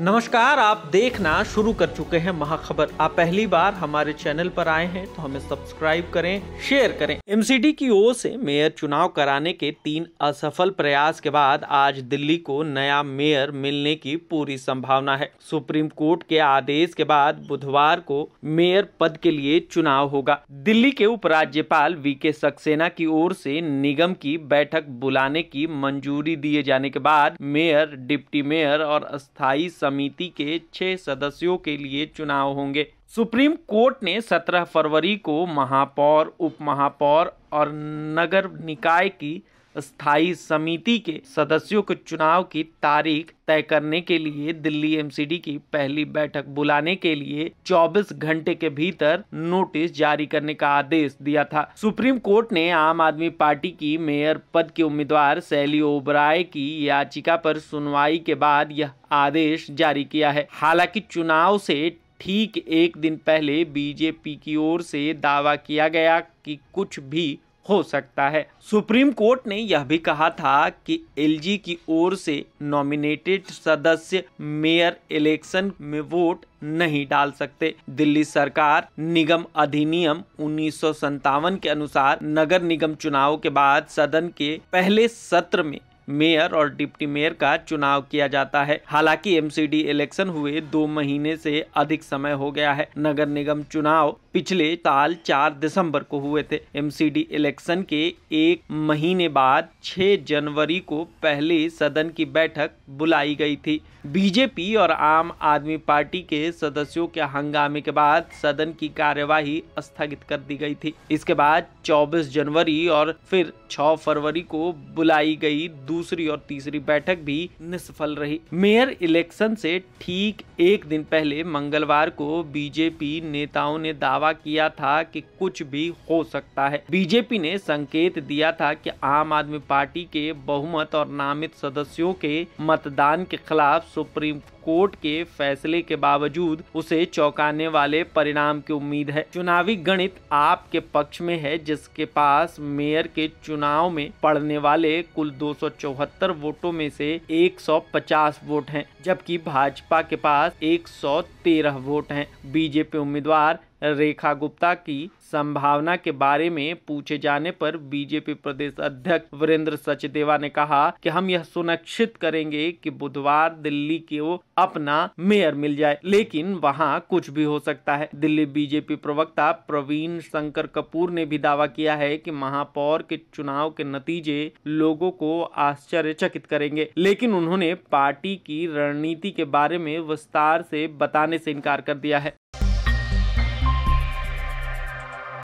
नमस्कार आप देखना शुरू कर चुके हैं महाखबर आप पहली बार हमारे चैनल पर आए हैं तो हमें सब्सक्राइब करें शेयर करें एमसीडी की ओर से मेयर चुनाव कराने के तीन असफल प्रयास के बाद आज दिल्ली को नया मेयर मिलने की पूरी संभावना है सुप्रीम कोर्ट के आदेश के बाद बुधवार को मेयर पद के लिए चुनाव होगा दिल्ली के उपराज्यपाल वी के सक्सेना की ओर से निगम की बैठक बुलाने की मंजूरी दिए जाने के बाद मेयर डिप्टी मेयर और अस्थायी समिति के छह सदस्यों के लिए चुनाव होंगे सुप्रीम कोर्ट ने 17 फरवरी को महापौर उप महापौर और नगर निकाय की स्थायी समिति के सदस्यों के चुनाव की तारीख तय करने के लिए दिल्ली एमसीडी की पहली बैठक बुलाने के लिए 24 घंटे के भीतर नोटिस जारी करने का आदेश दिया था सुप्रीम कोर्ट ने आम आदमी पार्टी की मेयर पद के उम्मीदवार सैली ओबराय की याचिका पर सुनवाई के बाद यह आदेश जारी किया है हालांकि चुनाव से ठीक एक दिन पहले बीजेपी की ओर से दावा किया गया कि कुछ भी हो सकता है सुप्रीम कोर्ट ने यह भी कहा था कि एलजी की ओर से नॉमिनेटेड सदस्य मेयर इलेक्शन में वोट नहीं डाल सकते दिल्ली सरकार निगम अधिनियम उन्नीस के अनुसार नगर निगम चुनाव के बाद सदन के पहले सत्र में मेयर और डिप्टी मेयर का चुनाव किया जाता है हालांकि एमसीडी इलेक्शन हुए दो महीने से अधिक समय हो गया है नगर निगम चुनाव पिछले साल 4 दिसंबर को हुए थे एमसीडी इलेक्शन के एक महीने बाद 6 जनवरी को पहले सदन की बैठक बुलाई गई थी बीजेपी और आम आदमी पार्टी के सदस्यों के हंगामे के बाद सदन की कार्यवाही स्थगित कर दी गई थी इसके बाद 24 जनवरी और फिर 6 फरवरी को बुलाई गई दूसरी और तीसरी बैठक भी निष्फल रही मेयर इलेक्शन से ठीक एक दिन पहले मंगलवार को बीजेपी नेताओं ने दावा किया था कि कुछ भी हो सकता है बीजेपी ने संकेत दिया था कि आम आदमी पार्टी के बहुमत और नामित सदस्यों के मतदान के खिलाफ सुप्रीम कोर्ट के फैसले के बावजूद उसे चौंकाने वाले परिणाम की उम्मीद है चुनावी गणित आपके पक्ष में है जिसके पास मेयर के चुनाव में पड़ने वाले कुल दो वोटों में से 150 वोट हैं जबकि भाजपा के पास 113 वोट हैं बीजेपी उम्मीदवार रेखा गुप्ता की संभावना के बारे में पूछे जाने पर बीजेपी प्रदेश अध्यक्ष वीरेंद्र सचदेवा ने कहा कि हम यह सुनिश्चित करेंगे कि बुधवार दिल्ली को अपना मेयर मिल जाए लेकिन वहां कुछ भी हो सकता है दिल्ली बीजेपी प्रवक्ता प्रवीण शंकर कपूर ने भी दावा किया है कि महापौर के चुनाव के नतीजे लोगों को आश्चर्यचकित करेंगे लेकिन उन्होंने पार्टी की रणनीति के बारे में विस्तार से बताने से इनकार कर दिया है